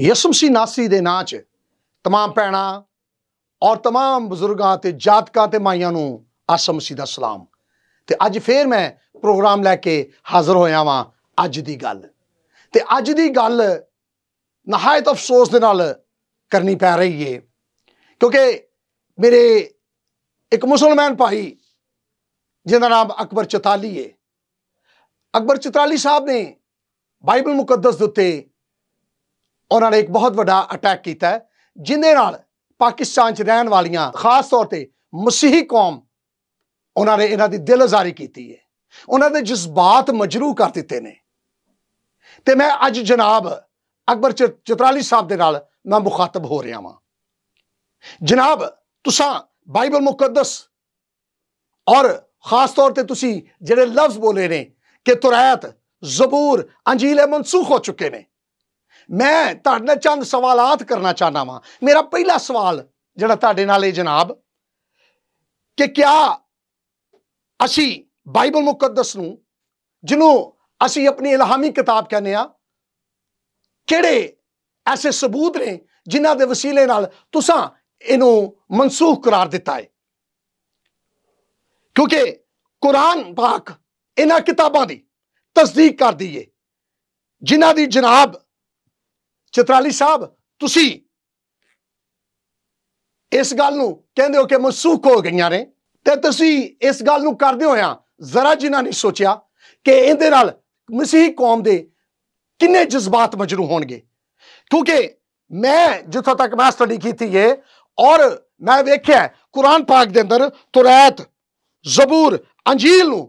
ਯਿਸੂ ਮਸੀਹ ਨਾਸਰੀ ਦੇ ਨਾਂ 'ਚ तमाम ਪੈਣਾ ਔਰ तमाम ਬਜ਼ੁਰਗਾਂ ਤੇ ਜਾਤਕਾਂ ਤੇ ਮਾਈਆਂ ਨੂੰ ਅਸਮਸੀ ਮਸੀਹ ਦਾ ਸਲਾਮ ਤੇ ਅੱਜ ਫੇਰ ਮੈਂ ਪ੍ਰੋਗਰਾਮ ਲੈ ਕੇ ਹਾਜ਼ਰ ਹੋਇਆ ਵਾਂ ਅੱਜ ਦੀ ਗੱਲ ਤੇ ਅੱਜ ਦੀ ਗੱਲ ਨਹਾਇਤ ਅਫਸੋਸ ਦੇ ਨਾਲ ਕਰਨੀ ਪੈ ਰਹੀ ਏ ਕਿਉਂਕਿ ਮੇਰੇ ਇੱਕ ਮੁਸਲਮਾਨ ਭਾਈ ਜਿਹਦਾ ਨਾਮ ਅਕਬਰ ਚਤਾਲੀ ਏ ਅਕਬਰ ਚਤਾਲੀ ਸਾਹਿਬ ਨੇ ਬਾਈਬਲ ਮੁਕੱਦਸ ਦੇ ਉੱਤੇ ਉਹਨਾਂ ਨੇ ਇੱਕ ਬਹੁਤ ਵੱਡਾ ਅਟੈਕ ਕੀਤਾ ਜਿੰਦੇ ਨਾਲ ਪਾਕਿਸਤਾਨ 'ਚ ਰਹਿਣ ਵਾਲੀਆਂ ਖਾਸ ਤੌਰ ਤੇ ਮਸੀਹੀ ਕੌਮ ਉਹਨਾਂ ਨੇ ਇਹਨਾਂ ਦੀ ਦਿਲਜ਼ਾਰੀ ਕੀਤੀ ਹੈ ਉਹਨਾਂ ਦੇ ਜਜ਼ਬਾਤ ਮਜਰੂਹ ਕਰ ਦਿੱਤੇ ਨੇ ਤੇ ਮੈਂ ਅੱਜ ਜਨਾਬ ਅਕਬਰ ਚਤਰਾਲੀ ਸਾਹਿਬ ਦੇ ਨਾਲ ਮੈਂ ਮੁਖਾਤਬ ਹੋ ਰਿਹਾ ਹਾਂ ਜਨਾਬ ਤੁਸੀਂ ਬਾਈਬਲ ਮੁਕੱਦਸ ਔਰ ਖਾਸ ਤੌਰ ਤੇ ਤੁਸੀਂ ਜਿਹੜੇ ਲਫ਼ਜ਼ ਬੋਲੇ ਨੇ ਕਿ ਤੁਰਾਤ ਜ਼ਬੂਰ ਅੰਜੀਲ ਮਨਸੂਖ ਹੋ ਚੁੱਕੇ ਨੇ ਮੈਂ ਤੁਹਾਡੇ ਨਾਲ ਚੰਦ ਸਵਾਲਾਂ ਕਰਨਾ ਚਾਹਨਾ ਵਾਂ ਮੇਰਾ ਪਹਿਲਾ ਸਵਾਲ ਜਿਹੜਾ ਤੁਹਾਡੇ ਨਾਲ ਹੈ ਜਨਾਬ ਕਿ ਕਿਆ ਅਸੀਂ ਬਾਈਬਲ ਮੁਕੱਦਸ ਨੂੰ ਜਿਹਨੂੰ ਅਸੀਂ ਆਪਣੀ ਇਲਹਾਮੀ ਕਿਤਾਬ ਕਹਿੰਦੇ ਆ ਕਿਹੜੇ ਐਸੇ ਸਬੂਤ ਨੇ ਜਿਨ੍ਹਾਂ ਦੇ ਵਸੀਲੇ ਨਾਲ ਤੁਸੀਂ ਇਹਨੂੰ ਮਨਸੂਖ ਕਰਾਰ ਦਿੱਤਾ ਹੈ ਕਿਉਂਕਿ ਕੁਰਾਨ ਪਾਕ ਇਹਨਾਂ ਕਿਤਾਬਾਂ ਦੀ ਤਸਦੀਕ ਕਰਦੀ ਏ ਜਿਨ੍ਹਾਂ ਦੀ ਜਨਾਬ ਚਤਰਾਲੀ ਸਾਹਿਬ ਤੁਸੀਂ ਇਸ ਗੱਲ ਨੂੰ ਕਹਿੰਦੇ ਹੋ ਕਿ ਮਸੂਖ ਹੋ ਗਈਆਂ ਨੇ ਤੇ ਤੁਸੀਂ ਇਸ ਗੱਲ ਨੂੰ ਕਰਦੇ ਹੋਇਆ ਜ਼ਰਾ ਜਿਨ੍ਹਾਂ ਨੇ ਸੋਚਿਆ ਕਿ ਇਹਦੇ ਨਾਲ ਮਸੀਹ ਕੌਮ ਦੇ ਕਿੰਨੇ ਜਜ਼ਬਾਤ ਮਜਰੂ ਹੋਣਗੇ ਕਿਉਂਕਿ ਮੈਂ ਜਿੱਥੋਂ ਤੱਕ ਮੈਂ ਸਟੱਡੀ ਕੀਤੀ ਹੈ ਔਰ ਮੈਂ ਵੇਖਿਆ ਕੁਰਾਨ ਪਾਕ ਦੇ ਅੰਦਰ ਤੁਰੈਤ ਜ਼ਬੂਰ ਅੰਜੀਲ ਨੂੰ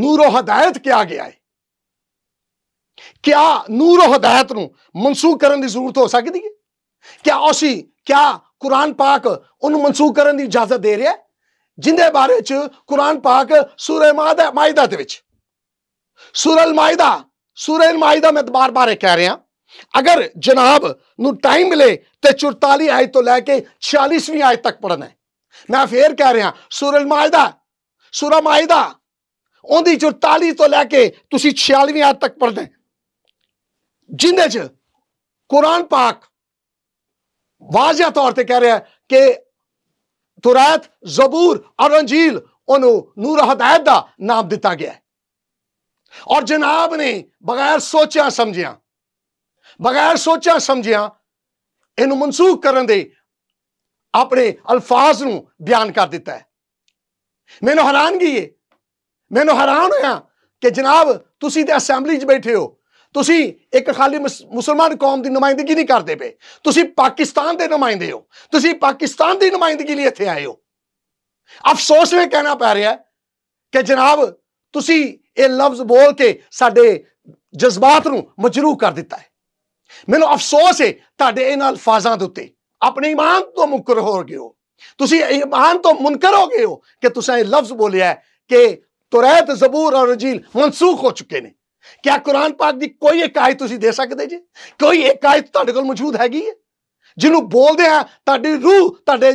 ਨੂਰ ਹਦਾਇਤ ਕਿਹਾ ਗਿਆ ਹੈ ਕਿਆ ਨੂਰ ਹਦਾਇਤ ਨੂੰ ਮਨਸੂਖ ਕਰਨ ਦੀ ਜ਼ਰੂਰਤ ਹੋ ਸਕਦੀ ਹੈ ਕਿਆ ਉਸੀ ਕਿਆ ਕੁਰਾਨ ਪਾਕ ਉਹਨੂੰ ਮਨਸੂਖ ਕਰਨ ਦੀ ਇਜਾਜ਼ਤ ਦੇ ਰਿਹਾ ਜਿੰਦੇ ਬਾਰੇ ਚ ਕੁਰਾਨ ਪਾਕ ਸੂਰਹ ਮਾਇਦਾ ਮਾਇਦਾ ਦੇ ਵਿੱਚ ਸੂਰਲ ਮਾਇਦਾ ਸੂਰੇ ਮਾਇਦਾ ਮੈਂ ਬਾਰ-ਬਾਰ ਕਹਿ ਰਿਹਾ ਅਗਰ ਜਨਾਬ ਨੂੰ ਟਾਈਮ ਮਿਲੇ ਤੇ 44 ਆਇਤ ਤੋਂ ਲੈ ਕੇ 46ਵੀਂ ਆਇਤ ਤੱਕ ਪੜਨਾ ਹੈ ਮੈਂ ਫੇਰ ਕਹਿ ਰਿਹਾ ਸੂਰਲ ਮਾਇਦਾ ਸੂਰਹ ਮਾਇਦਾ ਉਹਦੀ 44 ਤੋਂ ਲੈ ਕੇ ਤੁਸੀਂ 46ਵੀਂ ਆਇਤ ਤੱਕ ਪੜਨਾ ਜਿੰਦੇ ਚ ਕੁਰਾਨ ਪਾਕ ਵਾਜ਼ਿਹ ਤੌਰ ਤੇ ਕਹਿ ਰਿਹਾ ਕਿ ਤੁਰਾਤ ਜ਼ਬੂਰ ਔਰ ਅੰਜੀਲ ਉਹਨੂੰ ਨੂਰ ਹਦਾਇਤ ਦਾ ਨਾਮ ਦਿੱਤਾ ਗਿਆ ਹੈ ਔਰ ਜਨਾਬ ਨੇ ਬਗੈਰ ਸੋਚਿਆ ਸਮਝਿਆ ਬਗੈਰ ਸੋਚਿਆ ਸਮਝਿਆ ਇਹਨੂੰ ਮਨਸੂਖ ਕਰਨ ਦੇ ਆਪਣੇ ਅਲਫਾਜ਼ ਨੂੰ ਬਿਆਨ ਕਰ ਦਿੱਤਾ ਹੈ ਮੈਨੂੰ ਹੈਰਾਨਗੀ ਹੈ ਮੈਨੂੰ ਹੈਰਾਨ ਹੋਇਆ ਕਿ ਜਨਾਬ ਤੁਸੀਂ ਤੇ ਅਸੈਂਬਲੀ 'ਚ ਬੈਠੇ ਹੋ तुम एक खाली मुस मुसलमान कौम की नुमाइंदगी नहीं करते पे तुम पाकिस्तान के नुमाइंदे हो तुम पाकिस्तान की नुमाइंदगी इतने आए हो अफसोस में कहना पै रहा है कि जनाब ती लफ्ज बोल के साडे जज्बात मजरू कर दिता है मैं अफसोस है ते इन अल्फाजा उत्ते अपने ईमान तो मुकर हो गए हो तुम ईमान तो मुनकर हो गए हो कि तुम लफ्ज बोलिया कि तुरैत जबूर और रजील मनसूख हो चुके हैं ਕਿਆ ਕੁਰਾਨ ਪਾਕ ਦੀ ਕੋਈ ਇੱਕ ਆਇਤ ਤੁਸੀਂ ਦੇ ਸਕਦੇ ਜੀ ਕੋਈ ਇੱਕ ਆਇਤ ਤੁਹਾਡੇ ਕੋਲ ਮੌਜੂਦ ਹੈਗੀ ਹੈ ਜਿਹਨੂੰ ਬੋਲਦੇ ਆ ਤੁਹਾਡੀ ਰੂਹ ਤੁਹਾਡੇ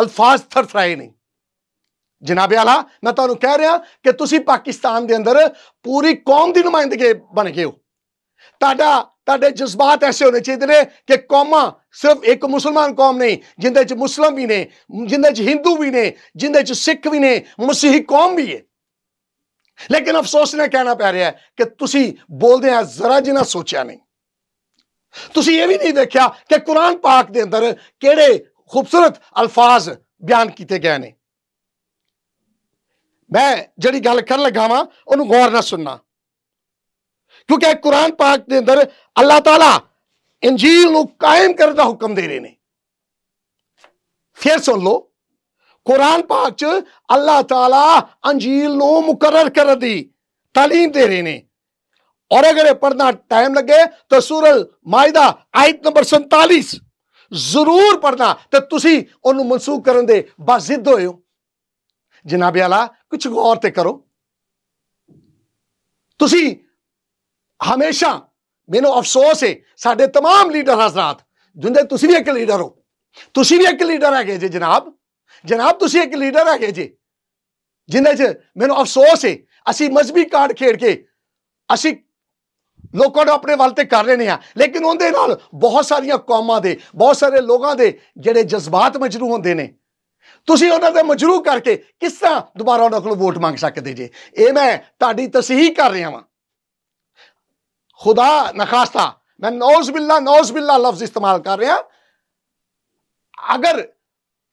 ਅਲਫਾਜ਼ ਥਰਥਰਾਏ ਨਹੀਂ ਜਨਾਬੇ ਆਲਾ ਮੈਂ ਤੁਹਾਨੂੰ ਕਹਿ ਰਿਹਾ ਕਿ ਤੁਸੀਂ ਪਾਕਿਸਤਾਨ ਦੇ ਅੰਦਰ ਪੂਰੀ ਕੌਮ ਦੀ ਨੁਮਾਇੰਦਗੀ ਬਣ ਗਏ ਹੋ ਤੁਹਾਡਾ ਤੁਹਾਡੇ ਜਜ਼ਬਾਤ ਐਸੇ ਹੋਣੇ ਚਾਹੀਦੇ ਨੇ ਕਿ ਕੌਮਾਂ ਸਿਰਫ ਇੱਕ ਮੁਸਲਮਾਨ ਕੌਮ ਨਹੀਂ ਜਿੰਦੇ ਚ ਮੁਸਲਮ ਵੀ ਨੇ ਜਿੰਦੇ ਚ ਹਿੰਦੂ ਵੀ ਨੇ ਜਿੰਦੇ ਚ ਸਿੱਖ ਵੀ ਨੇ ਮਸੀਹੀ ਕੌਮ ਵੀ ਹੈ लेकिन अफसोस ने कहना पै रहा है कि तुम बोलद जरा जी सोचा नहीं तुम यह भी नहीं देखा कि कुरान पाक के अंदर किड़े खूबसूरत अल्फाज बयान किए गए हैं मैं जी गल कर लगा वा उन्होंने गौर न सुनना क्योंकि कुरान पाक के अंदर अल्लाह तला इंजील कायम करने का हुक्म दे रहे हैं फिर सुन लो ਕੁਰਾਨ ਪਾਕ ਚ ਅੱਲਾਹ ਤਾਲਾ ਅੰਜੀਲ ਨੂੰ ਮੁਕਰਰ ਕਰ ਤਾਲੀਮ ਦੇ ਰਹੇ ਨੇ ਔਰ ਅਗਰ ਇਹ ਪੜਨਾ ਟਾਈਮ ਲੱਗੇ ਤਾਂ ਸੂਰਲ ਮਾਇਦਾ ਆਇਤ ਨੰਬਰ 47 ਜ਼ਰੂਰ ਪੜਨਾ ਤੇ ਤੁਸੀਂ ਉਹਨੂੰ ਮਨਸੂਖ ਕਰਨ ਦੇ ਬਾਜ਼ਿਦ ਹੋਇਓ ਜਨਾਬ ਅਲਾ ਕੁਝ ਗੌਰ ਤੇ ਕਰੋ ਤੁਸੀਂ ਹਮੇਸ਼ਾ ਮੈਨੂੰ ਅਫਸੋਸ ਹੈ ਸਾਡੇ ਤਮਾਮ ਲੀਡਰ ਹਜ਼ਰਤ ਜਿੰਦੇ ਤੁਸੀਂ ਵੀ ਇੱਕ ਲੀਡਰ ਹੋ ਤੁਸੀਂ ਵੀ ਇੱਕ ਲੀਡਰ ਹੈਗੇ ਜੇ ਜਨਾਬ ਜਨਾਬ ਤੁਸੀਂ ਇੱਕ ਲੀਡਰ ਹੈਗੇ ਜੀ ਜਿੰਨੇ 'ਚ ਮੈਨੂੰ ਅਫਸੋਸ ਹੈ ਅਸੀਂ ਮਜ਼ਬੀ ਕਾਰਡ ਖੇਡ ਕੇ ਅਸੀਂ ਲੋਕਾਂ ਨੂੰ ਆਪਣੇ ਵੱਲ ਤੇ ਕਰ ਲੈਨੇ ਆ ਲੇਕਿਨ ਉਹਦੇ ਨਾਲ ਬਹੁਤ ਸਾਰੀਆਂ ਕੌਮਾਂ ਦੇ ਬਹੁਤ ਸਾਰੇ ਲੋਕਾਂ ਦੇ ਜਿਹੜੇ ਜਜ਼ਬਾਤ ਮਜਰੂ ਹੁੰਦੇ ਨੇ ਤੁਸੀਂ ਉਹਨਾਂ ਦੇ ਮਜਰੂ ਕਰਕੇ ਕਿਸ ਤਰ੍ਹਾਂ ਦੁਬਾਰਾ ਉਹਨਾਂ ਕੋਲ ਵੋਟ ਮੰਗ ਸਕਦੇ ਜੇ ਇਹ ਮੈਂ ਤੁਹਾਡੀ ਤਸਹੀ ਕਰ ਰਿਹਾ ਵਾਂ ਖੁਦਾ ਨਖਾਸਤਾ ਮੈਂ ਨੌਜ਼ ਬਿੱਲਾ ਨੌਜ਼ ਬਿੱਲਾ ਲਫ਼ਜ਼ ਇਸਤੇਮਾਲ ਕਰ ਰਿਹਾ ਅਗਰ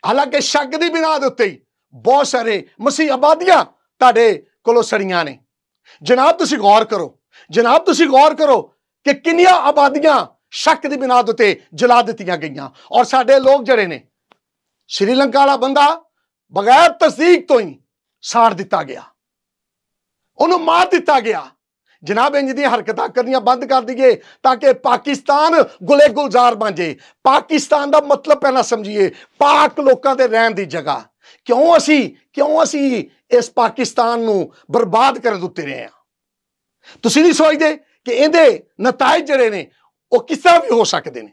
ਹਾਲਾਂਕਿ ਸ਼ੱਕ ਦੀ ਬਿਨਾ ਦੇ ਉੱਤੇ ਬਹੁਤ ਸਾਰੇ ਮਸੀਹ ਆਬਾਦੀਆਂ ਤੁਹਾਡੇ ਕੋਲੋਂ ਸੜੀਆਂ ਨੇ ਜਨਾਬ ਤੁਸੀਂ ਗੌਰ ਕਰੋ ਜਨਾਬ ਤੁਸੀਂ ਗੌਰ ਕਰੋ ਕਿ ਕਿੰਨੀਆਂ ਆਬਾਦੀਆਂ ਸ਼ੱਕ ਦੀ ਬਿਨਾ ਦੇ ਉੱਤੇ ਜਲਾ ਦਿੱਤੀਆਂ ਗਈਆਂ ਔਰ ਸਾਡੇ ਲੋਕ ਜਿਹੜੇ ਨੇ ਸ਼੍ਰੀਲੰਕਾ ਵਾਲਾ ਬੰਦਾ ਬਗੈਰ ਤਸਦੀਕ ਤੋਂ ਹੀ ਸਾੜ ਦਿੱਤਾ ਗਿਆ ਉਹਨੂੰ ਮਾਰ ਦਿੱਤਾ ਗਿਆ ਜਨਾਬ ਇੰਜ ਦੀਆਂ ਹਰਕਤਾਂ ਕਰਨੀਆਂ ਬੰਦ ਕਰ ਦਈਏ ਤਾਂ ਕਿ ਪਾਕਿਸਤਾਨ ਗੁਲੇ ਗੁਲਜ਼ਾਰ ਬਣ ਜੇ ਪਾਕਿਸਤਾਨ ਦਾ ਮਤਲਬ ਪਹਿਲਾਂ ਸਮਝੀਏ ਪਾਕ ਲੋਕਾਂ ਦੇ ਰਹਿਣ ਦੀ ਜਗ੍ਹਾ ਕਿਉਂ ਅਸੀਂ ਕਿਉਂ ਅਸੀਂ ਇਸ ਪਾਕਿਸਤਾਨ ਨੂੰ ਬਰਬਾਦ ਕਰਨ ਦਿੱਤੇ ਰਹੇ ਆ ਤੁਸੀਂ ਨਹੀਂ ਸੋਚਦੇ ਕਿ ਇਹਦੇ ਨਤਾਇਜ ਜਿਹੜੇ ਨੇ ਉਹ ਕਿਸਾ ਵੀ ਹੋ ਸਕਦੇ ਨੇ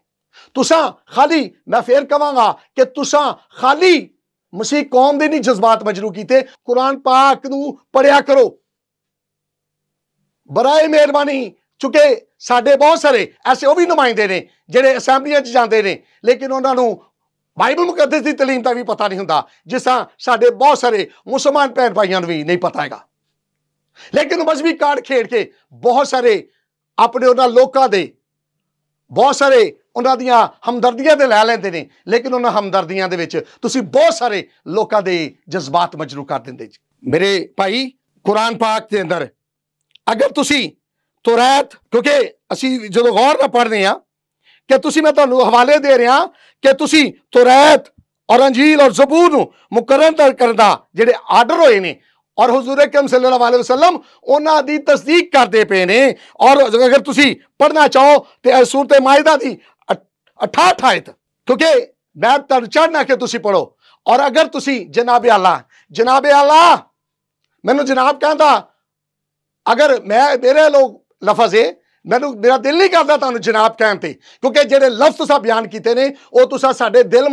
ਤੁਸੀਂ ਖਾਲੀ ਮੈਂ ਫੇਰ ਕਵਾਂਗਾ ਕਿ ਤੁਸੀਂ ਖਾਲੀ ਮਸੀਹ ਕੌਮ ਦੇ ਨਹੀਂ ਜਜ਼ਬਾਤ ਮਜਰੂ ਕੀਤੇ ਕੁਰਾਨ ਪਾਕ ਨੂੰ ਪੜਿਆ ਕਰੋ ਬਰਾਏ ਮਿਹਰਬਾਨੀ ਚੁਕੇ ਸਾਡੇ ਬਹੁਤ ਸਾਰੇ ਐਸੇ ਉਹ ਵੀ ਨੁਮਾਇੰਦੇ ਨੇ ਜਿਹੜੇ ਅਸੈਂਬਲੀਆਂ 'ਚ ਜਾਂਦੇ ਨੇ ਲੇਕਿਨ ਉਹਨਾਂ ਨੂੰ ਬਾਈਬਲ ਮੁਕੱਦਸ ਦੀ تعلیم ਤਾਂ ਵੀ ਪਤਾ ਨਹੀਂ ਹੁੰਦਾ ਜਿਸਾਂ ਸਾਡੇ ਬਹੁਤ ਸਾਰੇ ਮੁਸਲਮਾਨ ਭੈਣ ਭਾਈਆਂ ਨੂੰ ਵੀ ਨਹੀਂ ਪਤਾ ਹੈਗਾ ਲੇਕਿਨ ਮਜ਼ਬੀ ਕਾਰਡ ਖੇਡ ਕੇ ਬਹੁਤ ਸਾਰੇ ਆਪਣੇ ਉਹਨਾਂ ਲੋਕਾਂ ਦੇ ਬਹੁਤ ਸਾਰੇ ਉਹਨਾਂ ਦੀਆਂ ਹਮਦਰਦੀਆਂ ਤੇ ਲੈ ਲੈਂਦੇ ਨੇ ਲੇਕਿਨ ਉਹਨਾਂ ਹਮਦਰਦੀਆਂ ਦੇ ਵਿੱਚ ਤੁਸੀਂ ਬਹੁਤ ਸਾਰੇ ਲੋਕਾਂ ਦੇ ਜਜ਼ਬਾਤ ਮਜਰੂ ਕਰ ਦਿੰਦੇ ਜੀ ਮੇਰੇ ਭਾਈ ਕੁਰਾਨ ਪਾਕ ਦੇ ਅੰਦਰ ਅਗਰ ਤੁਸੀਂ ਤੁਰੈਤ ਕਿਉਂਕਿ ਅਸੀਂ ਜਦੋਂ ਗੌਰ ਨਾਲ ਪੜ੍ਹਦੇ ਆ ਕਿ ਤੁਸੀਂ ਮੈਂ ਤੁਹਾਨੂੰ ਹਵਾਲੇ ਦੇ ਰਿਹਾ ਕਿ ਤੁਸੀਂ ਤੁਰੈਤ ਔਰ ਅੰਜੀਲ ਔਰ ਜ਼ਬੂਰ ਨੂੰ ਮੁਕਰਰ ਕਰਦਾ ਜਿਹੜੇ ਆਰਡਰ ਹੋਏ ਨੇ ਔਰ ਹਜ਼ੂਰ ਅਕਮ ਸੱਲੱਲਾਹੁ ਅਲੈहि ਵਸੱਲਮ ਉਹਨਾਂ ਦੀ ਤਸਦੀਕ ਕਰਦੇ ਪਏ ਨੇ ਔਰ ਅਗਰ ਤੁਸੀਂ ਪੜ੍ਹਨਾ ਚਾਹੋ ਤੇ ਸੂਰਤ ਮਾਇਦਾ ਦੀ 68 ਆਇਤ ਕਿਉਂਕਿ ਮੈਂ ਤੁਹਾਨੂੰ ਚੜਨਾ ਕਿ ਤੁਸੀਂ ਪੜੋ ਔਰ ਅਗਰ ਤੁਸੀਂ ਜਨਾਬ ਅੱਲਾ ਜਨਾਬ ਅੱਲਾ ਮੈਨੂੰ ਜਨਾਬ ਕਹਿੰਦਾ ਅਗਰ ਮੈਂ ਮੇਰੇ ਲੋਕ ਲਫ਼ਜ਼ ਹੈ ਮੈਨੂੰ ਮੇਰਾ ਦਿਲ ਨਹੀਂ ਕਰਦਾ ਤੁਹਾਨੂੰ ਜਨਾਬ ਕਹਿਣ ਤੇ ਕਿਉਂਕਿ ਜਿਹੜੇ ਲਫ਼ਜ਼ ਤੁਸੀਂ ਬਿਆਨ ਕੀਤੇ ਨੇ ਉਹ ਤੁਸੀਂ ਸਾਡੇ ਦਿਲ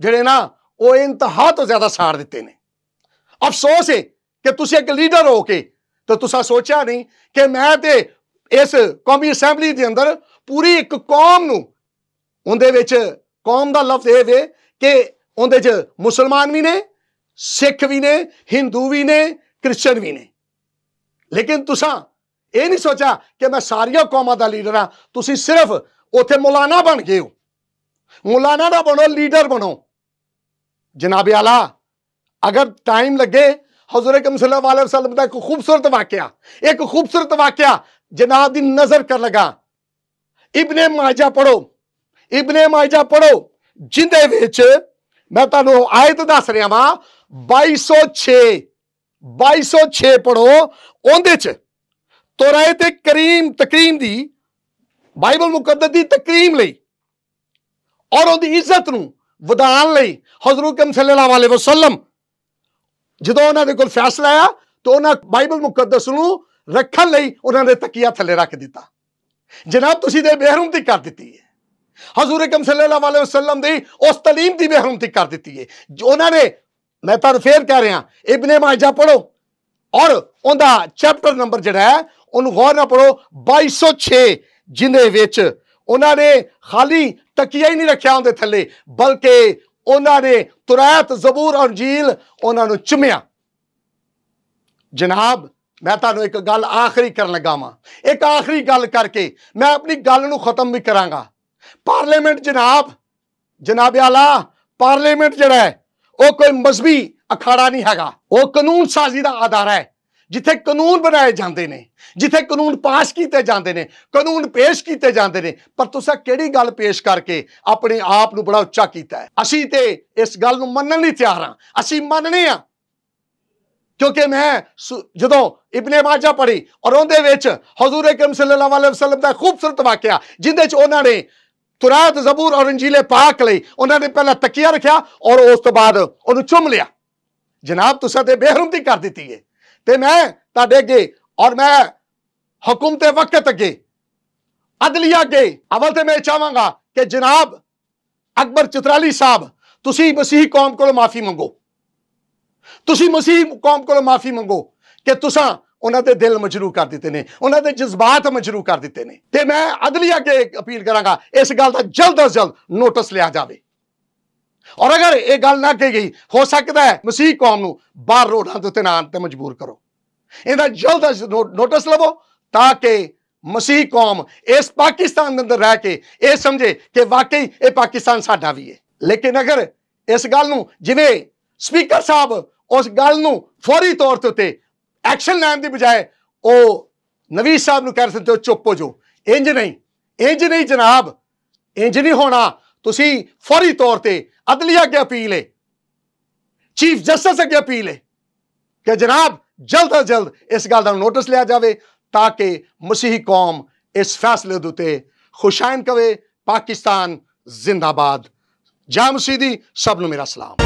ਜਿਹੜੇ ਨਾ ਉਹ ਇੰਤਹਾ ਤੋਂ ਜ਼ਿਆਦਾ ਸਾੜ ਦਿੱਤੇ ਨੇ ਅਫਸੋਸ ਹੈ ਕਿ ਤੁਸੀਂ ਇੱਕ ਲੀਡਰ ਹੋ ਕੇ ਤਾਂ ਤੁਸੀਂ ਸੋਚਿਆ ਨਹੀਂ ਕਿ ਮੈਂ ਤੇ ਇਸ ਕੌਮੀ ਅਸੈਂਬਲੀ ਦੇ ਅੰਦਰ ਪੂਰੀ ਇੱਕ ਕੌਮ ਨੂੰ ਉਹਦੇ ਵਿੱਚ ਕੌਮ ਦਾ ਲਫ਼ਜ਼ ਇਹ ਵੇ ਕਿ ਉਹਦੇ 'ਚ ਮੁਸਲਮਾਨ ਵੀ ਨੇ ਸਿੱਖ ਵੀ ਨੇ ਹਿੰਦੂ ਵੀ ਨੇ ਕ੍ਰਿਸਚਨ ਵੀ ਨੇ ਲੇਕਿਨ ਤੁਸੀਂ ਇਹ ਨਹੀਂ ਸੋਚਿਆ ਕਿ ਮੈਂ ਸਾਰੀਆਂ ਕੌਮਾਂ ਦਾ ਲੀਡਰ ਆ ਤੁਸੀਂ ਸਿਰਫ ਉਥੇ ਮੌਲਾਨਾ ਬਣ ਗਏ ਹੋ ਮੌਲਾਨਾ ਦਾ ਬਣੋ ਲੀਡਰ ਬਣੋ ਜਨਾਬ ਆਲਾ ਅਗਰ ਟਾਈਮ ਲੱਗੇ ਹਜ਼ਰਤ ਕਮ ਸੱਲੱਲਾਹੁ ਅਲੈहि ਵਸੱਲਮ ਦਾ ਇੱਕ ਖੂਬਸੂਰਤ ਵਾਕਿਆ ਇੱਕ ਖੂਬਸੂਰਤ ਵਾਕਿਆ ਜਨਾਬ ਦੀ ਨਜ਼ਰ ਕਰ ਲਗਾ ਇਬਨ ਮਾਜਾ ਪੜੋ ਇਬਨ ਮਾਜਾ ਪੜੋ ਜਿੰਦੇ ਵਿੱਚ ਮੈਂ ਤੁਹਾਨੂੰ ਆਇਤ ਦੱਸ ਰਿਹਾ ਵਾਂ 2206 2206 ਪੜੋ ਉਹਦੇ ਚ ਤੋਰਾਏ ਤੇ ਕਰੀਮ ਤਕਰੀਮ ਦੀ ਬਾਈਬਲ ਮੁਕੱਦਸ ਦੀ ਤਕਰੀਮ ਲਈ ਔਰ ਉਹਦੀ ਇੱਜ਼ਤ ਨੂੰ ਵਧਾਉਣ ਲਈ ਹਜ਼ਰਤ ਕਮ ਸੱਲੱਲਾਹੁ ਅਲੈਹ ਵਸੱਲਮ ਜਦੋਂ ਉਹਨਾਂ ਦੇ ਕੋਲ ਫੈਸਲਾ ਆਇਆ ਤਾਂ ਉਹਨਾਂ ਬਾਈਬਲ ਮੁਕੱਦਸ ਨੂੰ ਰੱਖਣ ਲਈ ਉਹਨਾਂ ਦੇ ਤਕੀਆ ਥੱਲੇ ਰੱਖ ਦਿੱਤਾ ਜਨਾਬ ਤੁਸੀਂ ਦੇ ਬੇਹਰਮਤੀ ਕਰ ਦਿੱਤੀ ਹੈ ਹਜ਼ੂਰ ਅਕਮ ਸੱਲੱਲਾਹੁ ਅਲੈਹਿ ਵਸੱਲਮ ਦੀ ਉਸ ਤਾਲੀਮ ਦੀ ਬੇਹਰਮਤੀ ਕਰ ਦਿੱਤੀ ਹੈ ਜੋ ਉਹਨਾਂ ਨੇ ਮੈਂ ਤੁਹਾਨੂੰ ਫੇਰ ਕਹਿ ਰਿਹਾ ਇਬਨ ਮਾਜਾ ਪੜੋ ਔਰ ਉਹਦਾ ਚੈਪਟਰ ਨੰਬਰ ਜਿਹੜਾ ਹੈ ਉਹਨੂੰ ਗੌਰ ਨਾਲ ਪੜੋ 2206 ਜਿੰਦੇ ਵਿੱਚ ਉਹਨਾਂ ਨੇ ਖਾਲੀ ਤਕੀਆ ਹੀ ਨਹੀਂ ਰੱਖਿਆ ਉਹਦੇ ਥੱਲੇ ਬਲਕਿ ਉਹਨਾਂ ਨੇ ਤੁਰੈਤ ਜ਼ਬੂਰ ਔਰ ਜੀਲ ਉਹਨਾਂ ਨੂੰ ਚੁੰਮਿਆ ਜਨਾਬ ਮੈਂ ਤੁਹਾਨੂੰ ਇੱਕ ਗੱਲ ਆਖਰੀ ਕਰਨ ਲੱਗਾ ਵਾਂ ਇੱਕ ਆਖਰੀ ਗੱਲ ਕਰਕੇ ਮੈਂ ਆਪਣੀ ਗੱਲ ਨੂੰ ਖਤਮ ਵੀ ਕਰਾਂਗਾ ਪਾਰਲੀਮੈਂਟ ਜਨਾਬ ਜਨਾਬ ਆਲਾ ਪਾਰਲੀਮੈਂਟ ਜਿਹੜਾ ਹੈ ਉਹ ਕੋਈ ਮਜ਼ਬੀ ਅਖਾੜਾ ਨਹੀਂ ਹੈਗਾ ਉਹ ਕਾਨੂੰਨ ਸਾਜ਼ੀ ਦਾ ਆਧਾਰ ਹੈ ਜਿੱਥੇ ਕਾਨੂੰਨ ਬਣਾਏ ਜਾਂਦੇ ਨੇ ਜਿੱਥੇ ਕਾਨੂੰਨ ਪਾਸ ਕੀਤੇ ਜਾਂਦੇ ਨੇ ਕਾਨੂੰਨ ਪੇਸ਼ ਕੀਤੇ ਜਾਂਦੇ ਨੇ ਪਰ ਤੁਸੀਂ ਕਿਹੜੀ ਗੱਲ ਪੇਸ਼ ਕਰਕੇ ਆਪਣੇ ਆਪ ਨੂੰ ਬੜਾ ਉੱਚਾ ਕੀਤਾ ਹੈ ਅਸੀਂ ਤੇ ਇਸ ਗੱਲ ਨੂੰ ਮੰਨਣ ਲਈ ਤਿਆਰ ਹਾਂ ਅਸੀਂ ਮੰਨਨੇ ਆ ਕਿਉਂਕਿ ਮੈਂ ਜਦੋਂ ਇਬਨ ਮਾਜਾ ਪੜ੍ਹੀ ਔਰ ਉਹਦੇ ਵਿੱਚ ਹਜ਼ੂਰ ਅਕਰਮ ਸੱਲੱਲਾਹੁ ਅਲੈਹਿ ਵਸੱਲਮ ਦਾ ਖੂਬਸੂਰਤ ਵਾਕਿਆ ਜਿੰਦੇ ਚ ਉਹਨਾਂ ਨੇ तुरंत जबूर और अंजीले पाक ले उन्होंने पहले तकिया रखा और उस तो बाद चुम लिया जनाब तुसा तो बेहरमती कर दी है तो मैं ते अगे और मैं हुकूमत वक्त अगे अदली अगे अवल तो मैं चाहवागा कि जनाब अकबर चित्राली साहब तुम मसीह कौम को माफ़ी मंगो तुम मसीह कौम को माफ़ी मंगो कि तुसा ਉਹਨਾਂ ਦੇ ਦਿਲ ਮਜਰੂ ਕਰ ਦਿੱਤੇ ਨੇ ਉਹਨਾਂ ਦੇ ਜਜ਼ਬਾਤ ਮਜਰੂ ਕਰ ਦਿੱਤੇ ਨੇ ਤੇ ਮੈਂ ਅਦਲੀਆ ਅੱਗੇ ਅਪੀਲ ਕਰਾਂਗਾ ਇਸ ਗੱਲ ਦਾ ਜਲਦ ਤੋਂ ਜਲਦ ਨੋਟਿਸ ਲਿਆ ਜਾਵੇ ਔਰ ਅਗਰ ਇਹ ਗੱਲ ਨਾ ਕਹੀ ਗਈ ਹੋ ਸਕਦਾ ਹੈ ਮਸੀਹ ਕੌਮ ਨੂੰ ਬਾਹਰ ਰੋਡਾਂ ਤੇ ਤਨਾਨ ਤੇ ਮਜਬੂਰ ਕਰੋ ਇਹਦਾ ਜਲਦ ਨੋਟਿਸ ਲਵੋ ਤਾਂ ਕਿ ਮਸੀਹ ਕੌਮ ਇਸ ਪਾਕਿਸਤਾਨ ਦੇ ਅੰਦਰ ਰਹਿ ਕੇ ਇਹ ਸਮਝੇ ਕਿ ਵਾਕਈ ਇਹ ਪਾਕਿਸਤਾਨ ਸਾਡਾ ਵੀ ਹੈ ਲੇਕਿਨ ਅਗਰ ਇਸ ਗੱਲ ਨੂੰ ਜਿਵੇਂ ਸਪੀਕਰ ਸਾਹਿਬ ਉਸ ਗੱਲ ਨੂੰ ਫੌਰੀ ਤੌਰ ਤੇ ਐਕਸ਼ਨ ਲੈਣ ਦੀ ਬਜਾਏ ਉਹ ਨਵੀਸ ਸਾਹਿਬ ਨੂੰ ਕਹਿ ਸਕਦੇ ਹੋ ਚੁੱਪ ਹੋ ਜਾਓ ਇੰਜ ਨਹੀਂ ਇੰਜ ਨਹੀਂ ਜਨਾਬ ਇੰਜ ਨਹੀਂ ਹੋਣਾ ਤੁਸੀਂ ਫੌਰੀ ਤੌਰ ਤੇ ਅਦਲੀਆ ਅੱਗੇ ਅਪੀਲ ਹੈ ਚੀਫ ਜਸਟਿਸ ਅੱਗੇ ਅਪੀਲ ਹੈ ਕਿ ਜਨਾਬ ਜਲਦ ਤੋਂ ਜਲਦ ਇਸ ਗੱਲ ਦਾ ਨੋਟਿਸ ਲਿਆ ਜਾਵੇ ਤਾਂ ਕਿ ਮਸੀਹ ਕੌਮ ਇਸ ਫੈਸਲੇ ਦੇ ਉਤੇ ਖੁਸ਼ਾਇਨ ਕਵੇ ਪਾਕਿਸਤਾਨ ਜ਼ਿੰਦਾਬਾਦ ਜਾਮਸੀਦੀ ਸਭ ਨੂੰ ਮੇਰਾ ਸਲਾਮ